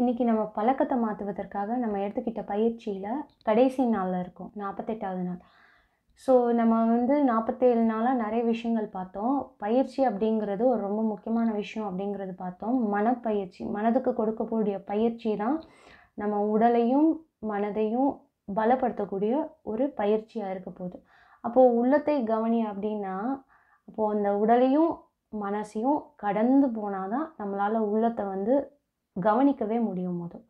இன்றைக்கி நம்ம பழக்கத்தை மாற்றுவதற்காக நம்ம எடுத்துக்கிட்ட பயிற்சியில் கடைசி நாளில் இருக்கும் நாற்பத்தெட்டாவது நாள் ஸோ நம்ம வந்து நாற்பத்தேழு நாளாக நிறைய விஷயங்கள் பார்த்தோம் பயிற்சி அப்படிங்கிறது ஒரு ரொம்ப முக்கியமான விஷயம் அப்படிங்கிறது பார்த்தோம் மனப்பயிற்சி மனதுக்கு கொடுக்கக்கூடிய பயிற்சி தான் நம்ம உடலையும் மனதையும் பலப்படுத்தக்கூடிய ஒரு பயிற்சியாக இருக்க போகுது அப்போது உள்ளத்தை கவனி அப்படின்னா அப்போது அந்த உடலையும் மனசையும் கடந்து போனால் தான் நம்மளால் உள்ளத்தை வந்து கவனிக்கவே முடியும் போதும்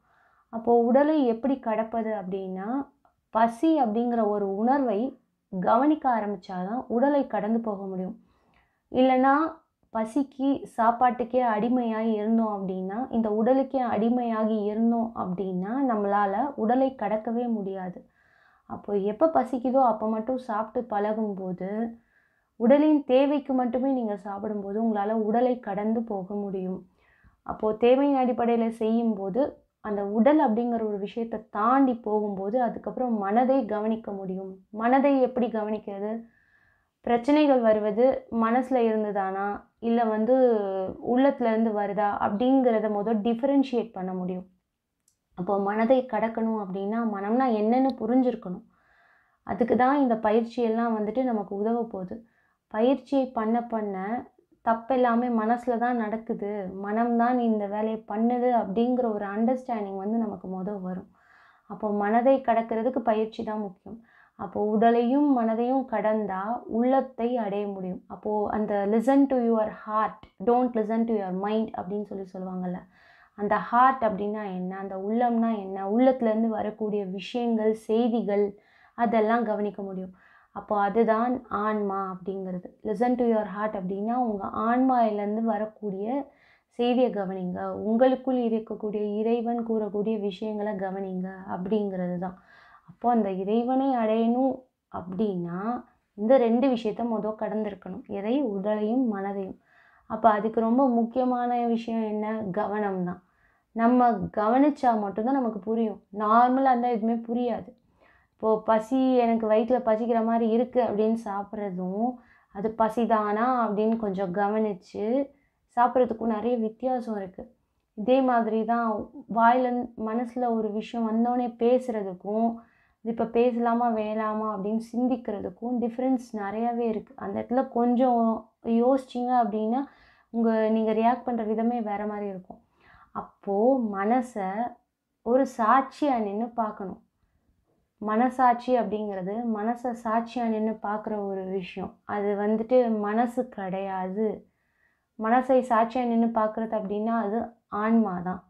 அப்போது உடலை எப்படி கடப்பது அப்படின்னா பசி அப்படிங்கிற ஒரு உணர்வை கவனிக்க ஆரம்பித்தாதான் உடலை கடந்து போக முடியும் இல்லைன்னா பசிக்கு சாப்பாட்டுக்கே அடிமையாகி இருந்தோம் அப்படின்னா இந்த உடலுக்கே அடிமையாகி இருந்தோம் அப்படின்னா நம்மளால் உடலை கடக்கவே முடியாது அப்போது எப்போ பசிக்குதோ அப்போ மட்டும் சாப்பிட்டு பழகும்போது உடலின் தேவைக்கு மட்டுமே நீங்கள் சாப்பிடும்போது உங்களால் உடலை கடந்து போக முடியும் அப்போது தேவையின் அடிப்படையில் செய்யும்போது அந்த உடல் அப்படிங்கிற ஒரு விஷயத்தை தாண்டி போகும்போது அதுக்கப்புறம் மனதை கவனிக்க முடியும் மனதை எப்படி கவனிக்கிறது பிரச்சனைகள் வருவது மனசில் இருந்ததானா இல்லை வந்து உள்ளத்துலேருந்து வருதா அப்படிங்கிறத முதல் டிஃப்ரென்ஷியேட் பண்ண முடியும் அப்போது மனதை கடக்கணும் அப்படின்னா மனம்னா என்னென்னு புரிஞ்சிருக்கணும் அதுக்கு தான் இந்த பயிற்சியெல்லாம் வந்துட்டு நமக்கு உதவ போகுது பயிற்சியை பண்ண பண்ண தப்பு எல்லாமே மனசில் தான் நடக்குது மனம்தான் இந்த வேலையை பண்ணுது அப்படிங்கிற ஒரு அண்டர்ஸ்டாண்டிங் வந்து நமக்கு மொதல் வரும் அப்போ மனதை கடக்கிறதுக்கு பயிற்சி தான் முக்கியம் அப்போ உடலையும் மனதையும் கடந்தால் உள்ளத்தை அடைய முடியும் அப்போது அந்த listen to your heart don't listen to your mind அப்படின்னு சொல்லி சொல்லுவாங்கள்ல அந்த ஹார்ட் அப்படின்னா என்ன அந்த உள்ளம்னா என்ன உள்ளத்துலேருந்து வரக்கூடிய விஷயங்கள் செய்திகள் அதெல்லாம் கவனிக்க முடியும் அப்போ அதுதான் ஆன்மா அப்படிங்கிறது லிசன் டு யுவர் ஹார்ட் அப்படின்னா உங்கள் ஆன்மாயிலேருந்து வரக்கூடிய செய்தியை கவனிங்க உங்களுக்குள் இருக்கக்கூடிய இறைவன் கூறக்கூடிய விஷயங்களை கவனிங்க அப்படிங்கிறது தான் அப்போது அந்த இறைவனை அடையணும் அப்படின்னா இந்த ரெண்டு விஷயத்த மொதல் கடந்திருக்கணும் எதை உடலையும் மனதையும் அப்போ அதுக்கு ரொம்ப முக்கியமான விஷயம் என்ன கவனம் தான் நம்ம கவனித்தா மட்டும்தான் நமக்கு புரியும் நார்மலாக இருந்தால் எதுவுமே புரியாது இப்போது பசி எனக்கு வயிற்றில் பசிக்கிற மாதிரி இருக்குது அப்படின்னு சாப்பிட்றதும் அது பசிதானா அப்படின்னு கொஞ்சம் கவனித்து சாப்பிட்றதுக்கும் நிறைய வித்தியாசம் இருக்குது இதே மாதிரி தான் வாயில் மனசில் ஒரு விஷயம் வந்தோடனே பேசுகிறதுக்கும் இது இப்போ பேசலாமா வேணாமா அப்படின்னு சிந்திக்கிறதுக்கும் டிஃப்ரென்ஸ் நிறையாவே இருக்குது அந்த இடத்துல கொஞ்சம் யோசிச்சிங்க அப்படின்னா உங்கள் நீங்கள் ரியாக்ட் பண்ணுற விதமே வேறு மாதிரி இருக்கும் அப்போது மனசை ஒரு சாட்சியாக நின்று பார்க்கணும் மனசாட்சி அப்படிங்கிறது மனசை சாட்சியாக நின்று பார்க்குற ஒரு விஷயம் அது வந்துட்டு மனசு கிடையாது மனசை சாட்சியாக நின்று பார்க்குறது அப்படின்னா அது ஆன்மா தான்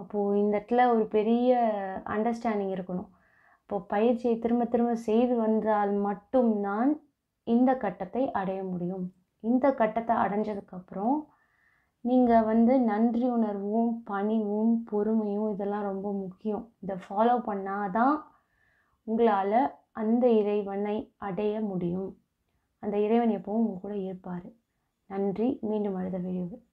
அப்போது இந்த இடத்துல ஒரு பெரிய அண்டர்ஸ்டாண்டிங் இருக்கணும் இப்போது பயிற்சியை திரும்ப திரும்ப செய்து வந்தால் மட்டும்தான் இந்த கட்டத்தை அடைய முடியும் இந்த கட்டத்தை அடைஞ்சதுக்கப்புறம் நீங்கள் வந்து நன்றி உணர்வும் பணிவும் பொறுமையும் இதெல்லாம் ரொம்ப முக்கியம் இதை ஃபாலோ பண்ணால் தான் உங்களால் அந்த இறைவனை அடைய முடியும் அந்த இறைவன் எப்பவும் உங்கள் கூட இருப்பார் நன்றி மீண்டும் அடுத்த வீடியோவில்